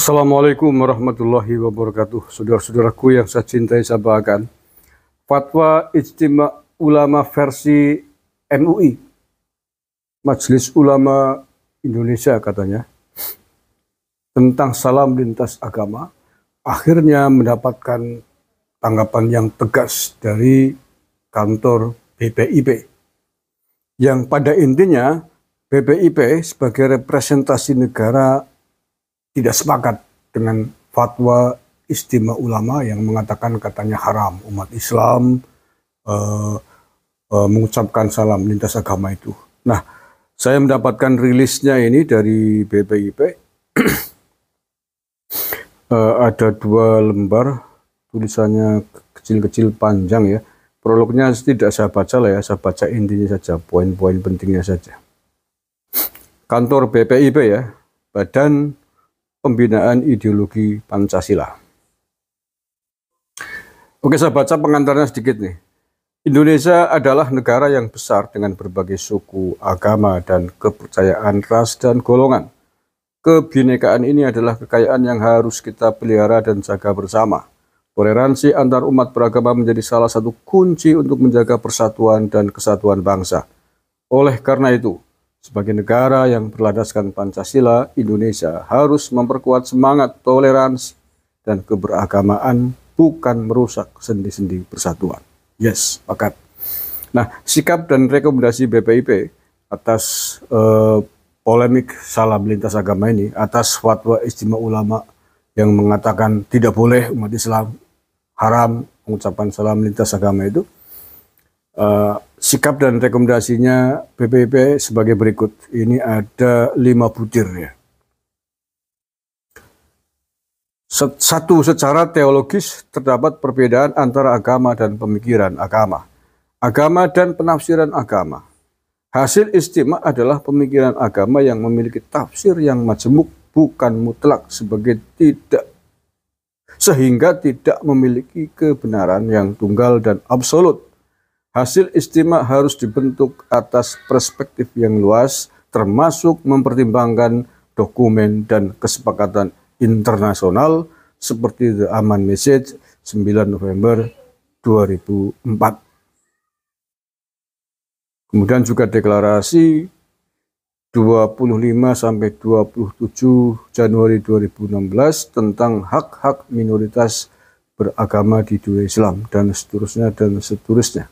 Assalamualaikum warahmatullahi wabarakatuh. Saudara-saudaraku yang saya cintai, saya bahkan. Fatwa Ijtima Ulama versi MUI. Majelis Ulama Indonesia katanya. Tentang salam lintas agama. Akhirnya mendapatkan tanggapan yang tegas dari kantor BPIP. Yang pada intinya BPIP sebagai representasi negara tidak sepakat dengan fatwa istimewa ulama yang mengatakan katanya haram umat Islam uh, uh, mengucapkan salam lintas agama itu. Nah, saya mendapatkan rilisnya ini dari BPIP. uh, eh, ada dua lembar tulisannya kecil-kecil panjang ya. Prolognya tidak saya baca lah ya, saya baca intinya saja, poin-poin pentingnya saja. Kantor BPIP ya, Badan pembinaan ideologi Pancasila. Oke, saya baca pengantarnya sedikit nih. Indonesia adalah negara yang besar dengan berbagai suku, agama, dan kepercayaan ras dan golongan. Kebinekaan ini adalah kekayaan yang harus kita pelihara dan jaga bersama. Toleransi antar umat beragama menjadi salah satu kunci untuk menjaga persatuan dan kesatuan bangsa. Oleh karena itu, sebagai negara yang berlandaskan Pancasila, Indonesia harus memperkuat semangat toleransi dan keberagamaan bukan merusak sendi-sendi persatuan. Yes, pakat. Nah, sikap dan rekomendasi BPIP atas eh, polemik salam lintas agama ini, atas fatwa istimewa ulama yang mengatakan tidak boleh umat Islam haram mengucapkan salam lintas agama itu, Eh, sikap dan rekomendasinya PPP sebagai berikut. Ini ada lima butir ya. Satu, secara teologis terdapat perbedaan antara agama dan pemikiran agama. Agama dan penafsiran agama. Hasil istimewa adalah pemikiran agama yang memiliki tafsir yang majemuk bukan mutlak sebagai tidak sehingga tidak memiliki kebenaran yang tunggal dan absolut Hasil istimewa harus dibentuk atas perspektif yang luas, termasuk mempertimbangkan dokumen dan kesepakatan internasional seperti The Aman Message 9 November 2004. Kemudian juga deklarasi 25 sampai 27 Januari 2016 tentang hak-hak minoritas beragama di dunia Islam dan seterusnya dan seterusnya.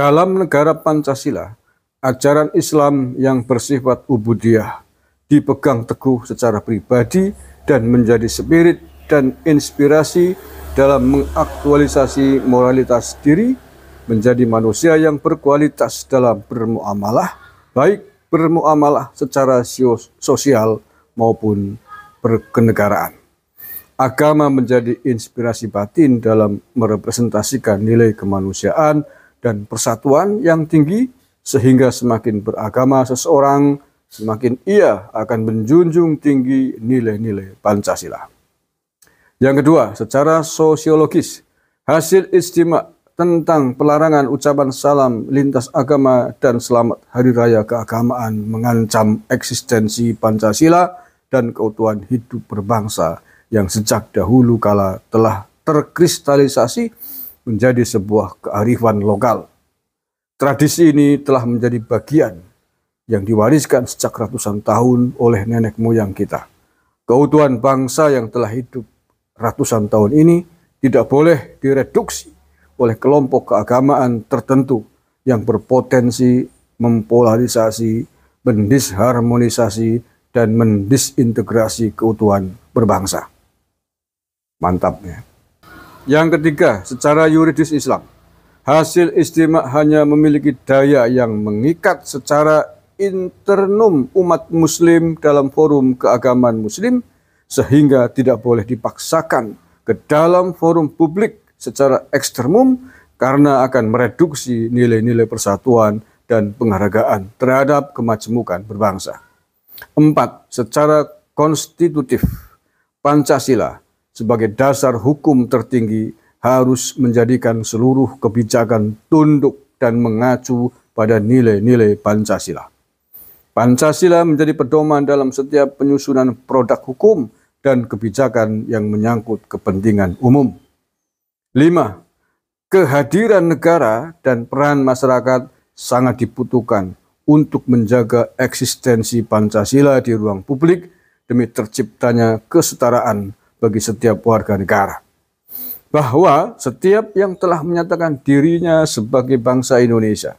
Dalam negara Pancasila, ajaran Islam yang bersifat ubudiah dipegang teguh secara pribadi dan menjadi spirit dan inspirasi dalam mengaktualisasi moralitas diri menjadi manusia yang berkualitas dalam bermuamalah, baik bermuamalah secara sosial maupun berkenegaraan. Agama menjadi inspirasi batin dalam merepresentasikan nilai kemanusiaan, dan persatuan yang tinggi sehingga semakin beragama seseorang, semakin ia akan menjunjung tinggi nilai-nilai Pancasila. Yang kedua, secara sosiologis, hasil istimewa tentang pelarangan ucapan salam lintas agama dan selamat hari raya keagamaan mengancam eksistensi Pancasila dan keutuhan hidup berbangsa yang sejak dahulu kala telah terkristalisasi menjadi sebuah kearifan lokal. Tradisi ini telah menjadi bagian yang diwariskan sejak ratusan tahun oleh nenek moyang kita. Keutuhan bangsa yang telah hidup ratusan tahun ini tidak boleh direduksi oleh kelompok keagamaan tertentu yang berpotensi mempolarisasi, mendisharmonisasi, dan mendisintegrasi keutuhan berbangsa. Mantapnya. Yang ketiga, secara yuridis Islam, hasil istimewa hanya memiliki daya yang mengikat secara internum umat muslim dalam forum keagamaan muslim sehingga tidak boleh dipaksakan ke dalam forum publik secara ekstremum karena akan mereduksi nilai-nilai persatuan dan penghargaan terhadap kemajemukan berbangsa. Empat, secara konstitutif Pancasila sebagai dasar hukum tertinggi harus menjadikan seluruh kebijakan tunduk dan mengacu pada nilai-nilai Pancasila. Pancasila menjadi pedoman dalam setiap penyusunan produk hukum dan kebijakan yang menyangkut kepentingan umum. 5. Kehadiran negara dan peran masyarakat sangat dibutuhkan untuk menjaga eksistensi Pancasila di ruang publik demi terciptanya kesetaraan bagi setiap warga negara. Bahwa setiap yang telah menyatakan dirinya sebagai bangsa Indonesia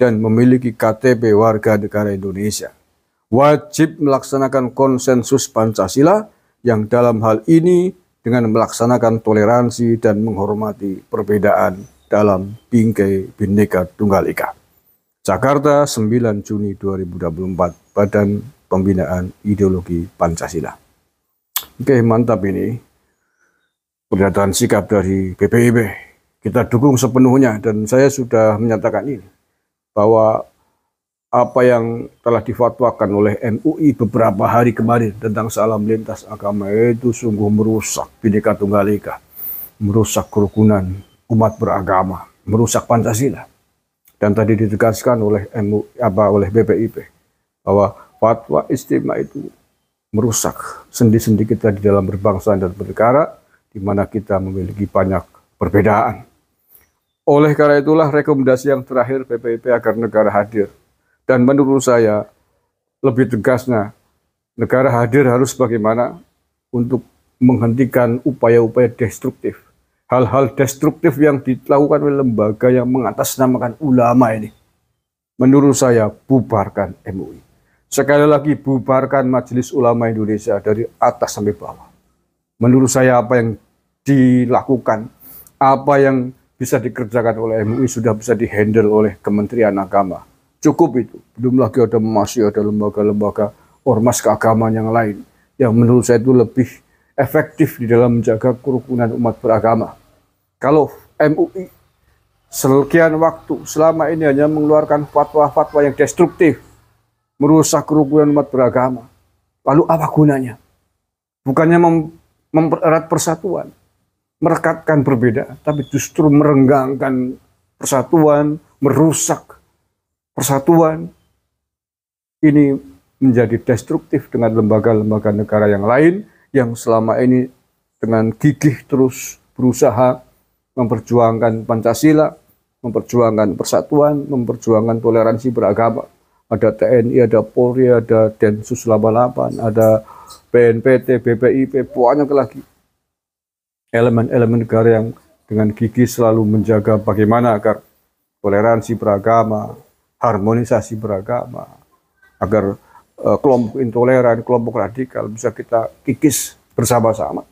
dan memiliki KTP warga negara Indonesia, wajib melaksanakan konsensus Pancasila yang dalam hal ini dengan melaksanakan toleransi dan menghormati perbedaan dalam bingkai bineka Tunggal Ika. Jakarta 9 Juni 2024 Badan Pembinaan Ideologi Pancasila Oke, mantap ini. Pernyataan sikap dari BPIB. Kita dukung sepenuhnya dan saya sudah menyatakan ini bahwa apa yang telah difatwakan oleh MUI beberapa hari kemarin tentang salam lintas agama itu sungguh merusak bineka Tunggal Ika, merusak kerukunan umat beragama, merusak Pancasila. Dan tadi ditegaskan oleh MUI, apa oleh BPIB bahwa fatwa istimewa itu merusak sendi-sendi kita di dalam berbangsa dan bernegara, di mana kita memiliki banyak perbedaan. Oleh karena itulah rekomendasi yang terakhir PPP agar negara hadir. Dan menurut saya, lebih tegasnya, negara hadir harus bagaimana untuk menghentikan upaya-upaya destruktif. Hal-hal destruktif yang dilakukan oleh lembaga yang mengatasnamakan ulama ini. Menurut saya, bubarkan MUI. Sekali lagi bubarkan Majelis Ulama Indonesia dari atas sampai bawah. Menurut saya apa yang dilakukan, apa yang bisa dikerjakan oleh MUI sudah bisa dihandle oleh Kementerian Agama. Cukup itu. Belum lagi ada masih ada lembaga-lembaga ormas keagamaan yang lain yang menurut saya itu lebih efektif di dalam menjaga kerukunan umat beragama. Kalau MUI sekian waktu selama ini hanya mengeluarkan fatwa-fatwa yang destruktif, merusak kerukunan umat beragama. Lalu apa gunanya? Bukannya mem mempererat persatuan, merekatkan perbedaan, tapi justru merenggangkan persatuan, merusak persatuan. Ini menjadi destruktif dengan lembaga-lembaga negara yang lain yang selama ini dengan gigih terus berusaha memperjuangkan Pancasila, memperjuangkan persatuan, memperjuangkan toleransi beragama ada TNI, ada Polri, ada Densus 88, ada BNPT, BPIP, banyak lagi elemen-elemen negara yang dengan gigi selalu menjaga bagaimana agar toleransi beragama, harmonisasi beragama, agar uh, kelompok intoleran, kelompok radikal bisa kita kikis bersama-sama.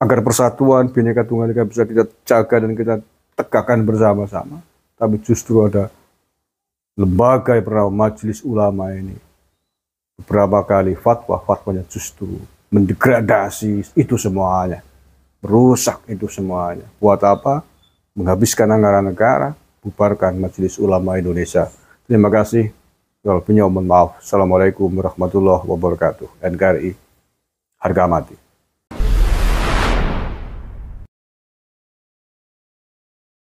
Agar persatuan Bhinneka Tunggal Ika bisa kita jaga dan kita tegakkan bersama-sama. Tapi justru ada lembaga yang bernama Majelis Ulama ini beberapa kali fatwa-fatwanya justru mendegradasi itu semuanya, rusak itu semuanya. Buat apa? Menghabiskan anggaran negara, bubarkan Majelis Ulama Indonesia. Terima kasih. Kalau ya punya mohon maaf. Assalamualaikum warahmatullahi wabarakatuh. NKRI, harga mati.